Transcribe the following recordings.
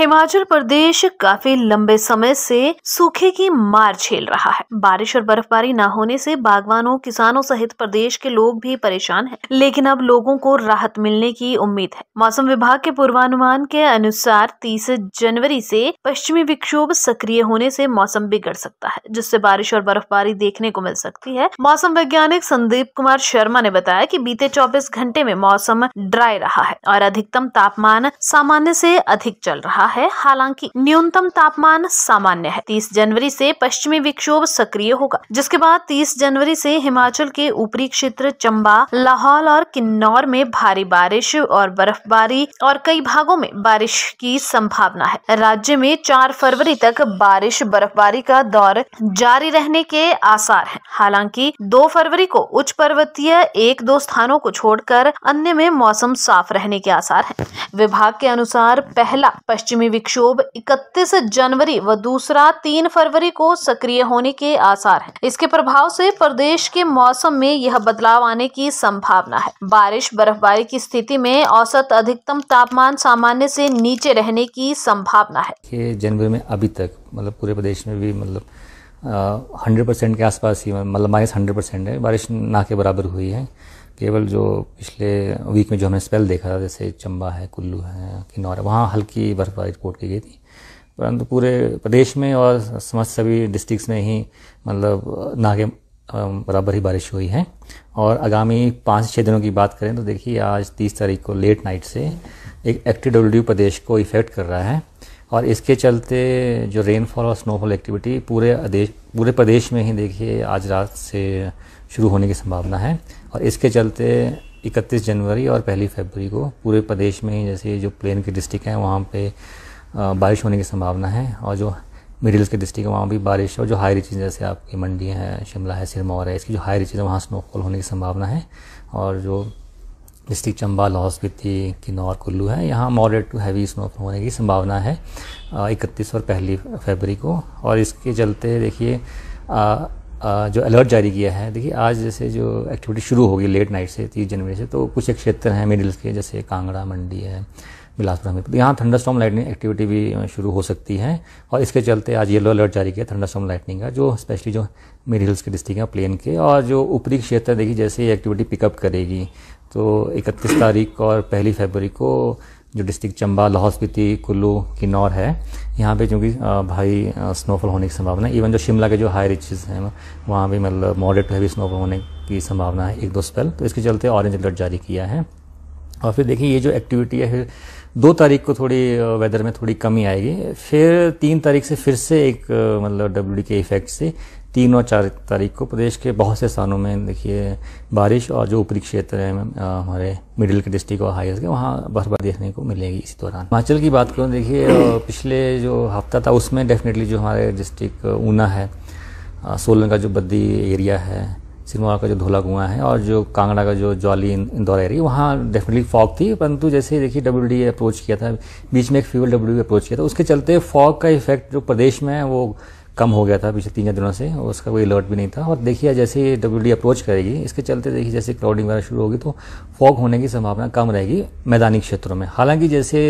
हिमाचल प्रदेश काफी लंबे समय से सूखे की मार झेल रहा है बारिश और बर्फबारी न होने से बागवानों किसानों सहित प्रदेश के लोग भी परेशान हैं। लेकिन अब लोगों को राहत मिलने की उम्मीद है मौसम विभाग के पूर्वानुमान के अनुसार 30 जनवरी से पश्चिमी विक्षोभ सक्रिय होने से मौसम बिगड़ सकता है जिससे बारिश और बर्फबारी देखने को मिल सकती है मौसम वैज्ञानिक संदीप कुमार शर्मा ने बताया की बीते चौबीस घंटे में मौसम ड्राई रहा है और अधिकतम तापमान सामान्य से अधिक चल रहा है है हालांकि न्यूनतम तापमान सामान्य है तीस जनवरी से पश्चिमी विक्षोभ सक्रिय होगा जिसके बाद तीस जनवरी से हिमाचल के ऊपरी क्षेत्र चंबा लाहौल और किन्नौर में भारी बारिश और बर्फबारी और कई भागों में बारिश की संभावना है राज्य में चार फरवरी तक बारिश बर्फबारी का दौर जारी रहने के आसार है हालांकि दो फरवरी को उच्च पर्वतीय एक दो स्थानों को छोड़कर अन्य में मौसम साफ रहने के आसार है विभाग के अनुसार पहला पश्चिमी पश्चिमी विक्षोभ 31 जनवरी व दूसरा 3 फरवरी को सक्रिय होने के आसार हैं। इसके प्रभाव से प्रदेश के मौसम में यह बदलाव आने की संभावना है बारिश बर्फबारी की स्थिति में औसत अधिकतम तापमान सामान्य से नीचे रहने की संभावना है जनवरी में अभी तक मतलब पूरे प्रदेश में भी मतलब हंड्रेड परसेंट के आसपास ही मतलब माइनस हंड्रेड परसेंट है बारिश ना के बराबर हुई है केवल जो पिछले वीक में जो हमने स्पेल देखा था जैसे चंबा है कुल्लू है किन्नौर है वहाँ हल्की बर्फबारी रिपोर्ट की गई थी परंतु पूरे प्रदेश में और समस्त सभी डिस्ट्रिक्स में ही मतलब ना के बराबर ही बारिश हुई है और आगामी पाँच छः दिनों की बात करें तो देखिए आज तीस तारीख को लेट नाइट से एक एक्टिव डब्ल्यू प्रदेश को इफेक्ट कर रहा है और इसके चलते जो रेनफॉल और स्नोफॉल एक्टिविटी पूरे देश पूरे प्रदेश में ही देखिए आज रात से शुरू होने की संभावना है और इसके चलते 31 जनवरी और पहली फरवरी को पूरे प्रदेश में ही जैसे जो प्लेन के डिस्ट्रिक्ट हैं वहाँ पे बारिश होने की संभावना है और जो मिडिल्स के डिस्ट्रिक्ट है वहाँ भी बारिश और जो हाई रीचेज जैसे आपकी मंडी है शिमला है सिरमौर है इसकी जो हाई रिचेज है वहाँ स्नोफॉल होने की संभावना है और जो डिस्ट्रिक्ट चंबा लाहौल स्पीति किन्नौर कुल्लू है यहाँ मॉडरेट टू हैवी स्नो होने की संभावना है इकतीस और पहली फरवरी को और इसके चलते देखिए जो अलर्ट जारी किया है देखिए आज जैसे जो एक्टिविटी शुरू होगी लेट नाइट से तीस जनवरी से तो कुछ एक क्षेत्र हैं मिडिल्स के जैसे कांगड़ा मंडी है बिलासपुर हमीरपुर यहाँ थंडरस्टॉम लाइटनिंग एक्टिविटी भी शुरू हो सकती है और इसके चलते आज येलो अलर्ट जारी किया थंडरस्टॉम लाइटनिंग का जो स्पेशली जो मिड हिल्स के डिस्ट्रिक्ट हैं प्लेन के और जो ऊपरी क्षेत्र देखिए जैसे ये एक्टिविटी पिकअप करेगी तो इकतीस तारीख और पहली फरवरी को जो डिस्ट्रिक्ट चंबा लाहौल स्पीति कुल्लू किन्नौर है यहाँ पे चूँकि भाई स्नोफॉल होने की संभावना है इवन जो शिमला के जो हाई रिचेज़ हैं वहाँ भी मतलब मॉडरेट हैवी स्नोफॉल होने की संभावना है एक दो स्पेल तो इसके चलते ऑरेंज अलर्ट जारी किया है और फिर देखिए ये जो एक्टिविटी है फिर दो तारीख को थोड़ी वेदर में थोड़ी कमी आएगी फिर तीन तारीख से फिर से एक मतलब डब्ल्यू के इफेक्ट से तीन और चार तारीख को प्रदेश के बहुत से स्थानों में देखिए बारिश और जो ऊपरी क्षेत्र है हमारे मिडिल के डिस्ट्रिक्ट और हाईएस्ट के वहाँ बर्फबारी देखने को मिलेगी इसी दौरान हिमाचल की बात करूँ देखिए पिछले जो हफ्ता था उसमें डेफिनेटली जो हमारे डिस्ट्रिक्ट ऊना है सोलन का जो बद्दी एरिया है सिनेमा का जो धोला कुआ है और जो कांगड़ा का जो ज्वाली इंदौर एरिया वहाँ डेफिनेटली फॉग थी परंतु जैसे देखिए डब्ल्यू डी अप्रोच किया था बीच में एक फ्यूल डब्ल्यू अप्रोच किया था उसके चलते फॉग का इफेक्ट जो प्रदेश में है वो कम हो गया था पिछले तीन चार दिनों से और उसका कोई अलर्ट भी नहीं था और देखिए जैसे ये डब्ल्यू अप्रोच करेगी इसके चलते देखिए जैसे क्लाउडिंग वगैरह शुरू होगी तो फॉग होने की संभावना कम रहेगी मैदानी क्षेत्रों में हालांकि जैसे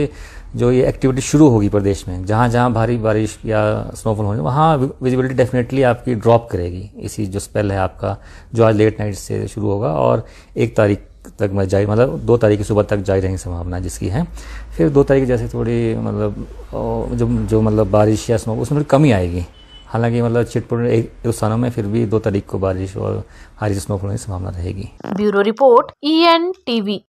जो ये एक्टिविटी शुरू होगी प्रदेश में जहाँ जहाँ भारी बारिश या स्नोफॉल होने वहाँ विजिबिलिटी डेफिनेटली आपकी ड्रॉप करेगी इसी जो स्पेल है आपका जो आज लेट नाइट से शुरू होगा और एक तारीख तक मैं जारी मतलब दो तारीख की सुबह तक जारी रहने संभावना जिसकी है फिर दो तारीख जैसे थोड़ी मतलब जो जो मतलब बारिश या स्नो उसमें थोड़ी कमी आएगी हालांकि मतलब छिटपुट एक स्थानों में फिर भी दो तारीख को बारिश और भारी स्नोफॉल की संभावना रहेगी bureau report E N TV